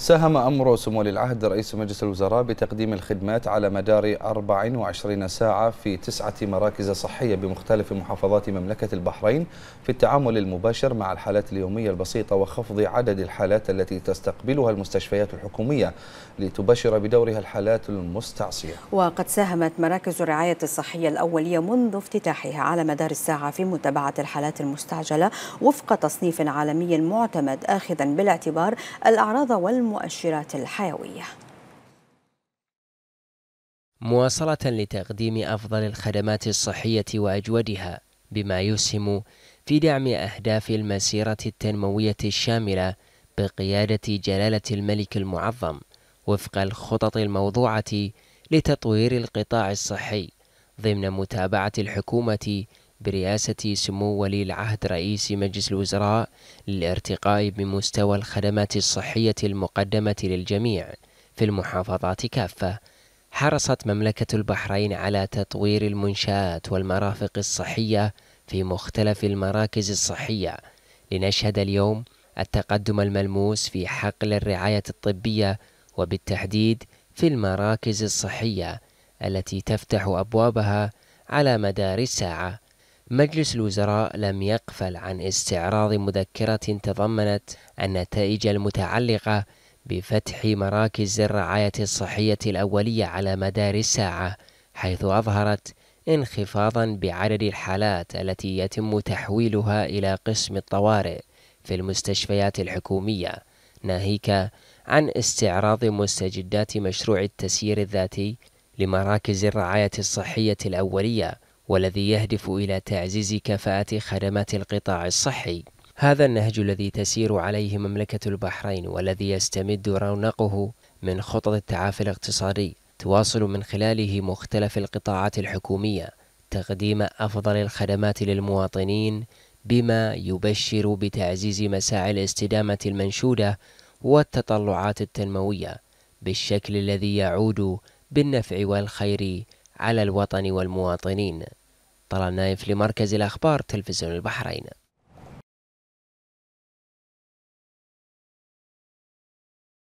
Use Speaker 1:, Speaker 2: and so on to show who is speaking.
Speaker 1: ساهم أمر سمو العهد رئيس مجلس الوزراء بتقديم الخدمات على مدار 24 ساعة في تسعة مراكز صحية بمختلف محافظات مملكة البحرين في التعامل المباشر مع الحالات اليومية البسيطة وخفض عدد الحالات التي تستقبلها المستشفيات الحكومية لتبشر بدورها الحالات المستعصية وقد ساهمت مراكز الرعاية الصحية الأولية منذ افتتاحها على مدار الساعة في متابعة الحالات المستعجلة وفق تصنيف عالمي معتمد آخذا بالاعتبار الأعراض والمستشفيات المؤشرات الحيوية
Speaker 2: مواصلة لتقديم أفضل الخدمات الصحية وأجودها بما يسهم في دعم أهداف المسيرة التنموية الشاملة بقيادة جلالة الملك المعظم وفق الخطط الموضوعة لتطوير القطاع الصحي ضمن متابعة الحكومة برئاسة سمو ولي العهد رئيس مجلس الوزراء للارتقاء بمستوى الخدمات الصحية المقدمة للجميع في المحافظات كافة حرصت مملكة البحرين على تطوير المنشآت والمرافق الصحية في مختلف المراكز الصحية لنشهد اليوم التقدم الملموس في حقل الرعاية الطبية وبالتحديد في المراكز الصحية التي تفتح أبوابها على مدار الساعة مجلس الوزراء لم يقفل عن استعراض مذكرة تضمنت النتائج المتعلقة بفتح مراكز الرعاية الصحية الأولية على مدار الساعة حيث أظهرت انخفاضا بعدد الحالات التي يتم تحويلها إلى قسم الطوارئ في المستشفيات الحكومية ناهيك عن استعراض مستجدات مشروع التسيير الذاتي لمراكز الرعاية الصحية الأولية والذي يهدف إلى تعزيز كفاءة خدمات القطاع الصحي هذا النهج الذي تسير عليه مملكة البحرين والذي يستمد رونقه من خطط التعافي الاقتصادي تواصل من خلاله مختلف القطاعات الحكومية تقديم أفضل الخدمات للمواطنين بما يبشر بتعزيز مساعي الاستدامة المنشودة والتطلعات التنموية بالشكل الذي يعود بالنفع والخير على الوطن والمواطنين طلال نايف لمركز الأخبار تلفزيون البحرين